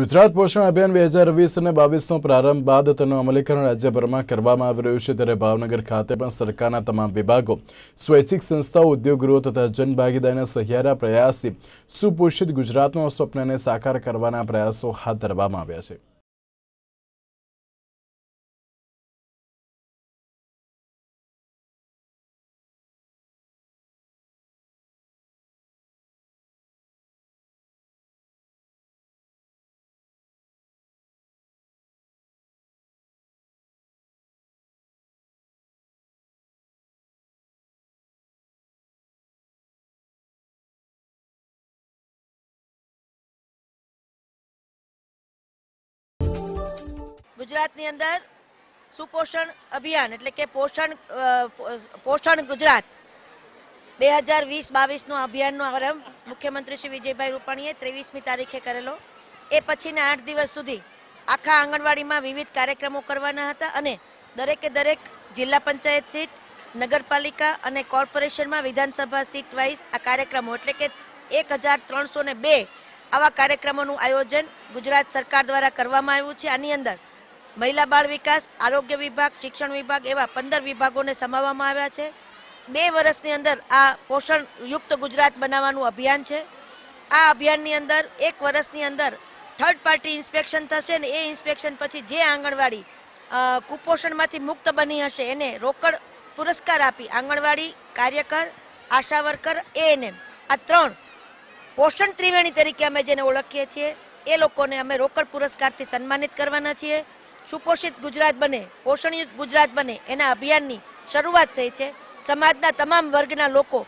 ગુજરાત પોષણ અભિયાન બે હજાર વીસ અને બાવીસનો પ્રારંભ બાદ તેનું અમલીકરણ રાજ્યભરમાં કરવામાં આવી રહ્યું છે ત્યારે ભાવનગર ખાતે પણ સરકારના તમામ વિભાગો સ્વૈચ્છિક સંસ્થાઓ ઉદ્યોગગૃહો તથા જનભાગીદારના સહિયારા પ્રયાસથી સુપોષિત ગુજરાતનું સ્વપ્નને સાકાર કરવાના પ્રયાસો હાથ ધરવામાં આવ્યા છે ગુજરાતની અંદર સુપોષણ અભિયાન એટલે કે પોષણ પોષણ ગુજરાત બે હજાર વીસ બાવીસનો અભિયાનનો આરંભ મુખ્યમંત્રી શ્રી વિજયભાઈ રૂપાણીએ ત્રેવીસમી તારીખે કરેલો એ પછીના આઠ દિવસ સુધી આખા આંગણવાડીમાં વિવિધ કાર્યક્રમો કરવાના હતા અને દરેકે દરેક જિલ્લા પંચાયત સીટ નગરપાલિકા અને કોર્પોરેશનમાં વિધાનસભા સીટ વાઇઝ આ કાર્યક્રમો એટલે કે એક હજાર ત્રણસો ને બે આવા કાર્યક્રમોનું આયોજન ગુજરાત સરકાર દ્વારા કરવામાં આવ્યું છે આની અંદર મહિલા બાળ વિકાસ આરોગ્ય વિભાગ શિક્ષણ વિભાગ એવા પંદર વિભાગોને સમાવવામાં આવ્યા છે બે વર્ષની અંદર આ પોષણયુક્ત ગુજરાત બનાવવાનું અભિયાન છે આ અભિયાનની અંદર એક વર્ષની અંદર થર્ડ પાર્ટી ઇન્સ્પેક્શન થશે ને એ ઇન્સ્પેક્શન પછી જે આંગણવાડી કુપોષણમાંથી મુક્ત બની હશે એને રોકડ પુરસ્કાર આપી આંગણવાડી કાર્યકર આશા વર્કર એએનએમ આ ત્રણ પોષણ ત્રિવેણી તરીકે અમે જેને ઓળખીએ છીએ એ લોકોને અમે રોકડ પુરસ્કારથી સન્માનિત કરવાના છીએ સુપોષિત ગુજરાત બને પોષણયુક્ત ગુજરાત બને એના અભિયાનની શરૂઆત થઈ છે સમાજના તમામ વર્ગના લોકો